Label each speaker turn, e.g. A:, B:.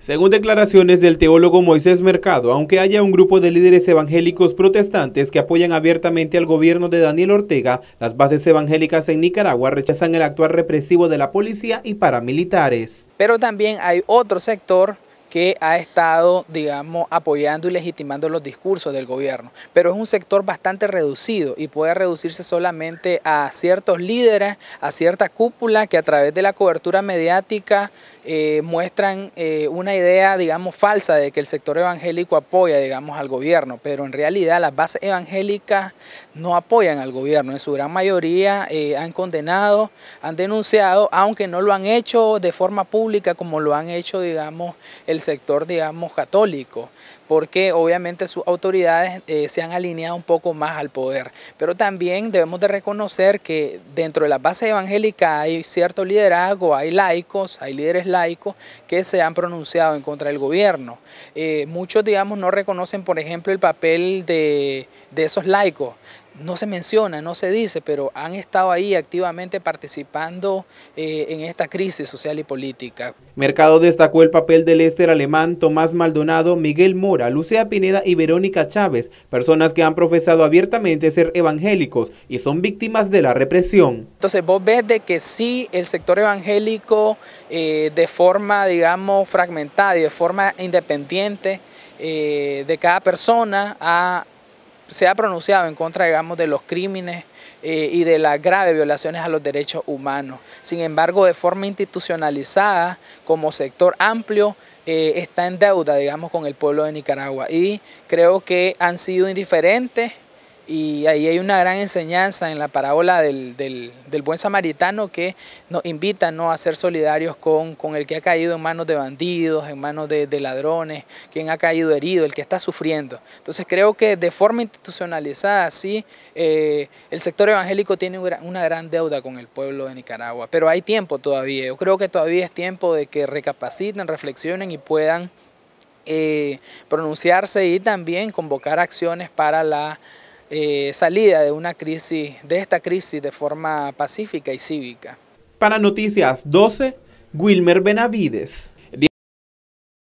A: Según declaraciones del teólogo Moisés Mercado, aunque haya un grupo de líderes evangélicos protestantes que apoyan abiertamente al gobierno de Daniel Ortega, las bases evangélicas en Nicaragua rechazan el actuar represivo de la policía y paramilitares.
B: Pero también hay otro sector que ha estado, digamos, apoyando y legitimando los discursos del gobierno. Pero es un sector bastante reducido y puede reducirse solamente a ciertos líderes, a cierta cúpula que a través de la cobertura mediática eh, muestran eh, una idea, digamos, falsa de que el sector evangélico apoya, digamos, al gobierno, pero en realidad las bases evangélicas no apoyan al gobierno, en su gran mayoría eh, han condenado, han denunciado, aunque no lo han hecho de forma pública como lo han hecho, digamos, el sector, digamos, católico porque obviamente sus autoridades se han alineado un poco más al poder. Pero también debemos de reconocer que dentro de la base evangélica hay cierto liderazgo, hay laicos, hay líderes laicos, laicos que se han pronunciado en contra del gobierno. Eh, muchos, digamos, no reconocen, por ejemplo, el papel de, de esos laicos no se menciona, no se dice, pero han estado ahí activamente participando eh, en esta crisis social y política.
A: Mercado destacó el papel del éster Alemán, Tomás Maldonado, Miguel Mora, Lucía Pineda y Verónica Chávez, personas que han profesado abiertamente ser evangélicos y son víctimas de la represión.
B: Entonces vos ves de que sí el sector evangélico eh, de forma, digamos, fragmentada y de forma independiente eh, de cada persona ha se ha pronunciado en contra, digamos, de los crímenes eh, y de las graves violaciones a los derechos humanos. Sin embargo, de forma institucionalizada, como sector amplio, eh, está en deuda, digamos, con el pueblo de Nicaragua. Y creo que han sido indiferentes y ahí hay una gran enseñanza en la parábola del, buen samaritano que nos invita ¿no? a ser solidarios con, el que ha caído en manos de bandidos, en manos de, ladrones, quien ha caído herido, el que está sufriendo. Entonces creo que de forma institucionalizada, sí, eh, el sector evangélico tiene una gran deuda con el pueblo de Nicaragua, pero hay tiempo todavía. Yo creo que todavía es tiempo de que recapaciten, reflexionen y puedan eh, pronunciarse y también convocar acciones para la eh, salida de, una crisis, de esta crisis de forma pacífica y cívica. Para Noticias 12, Wilmer Benavides.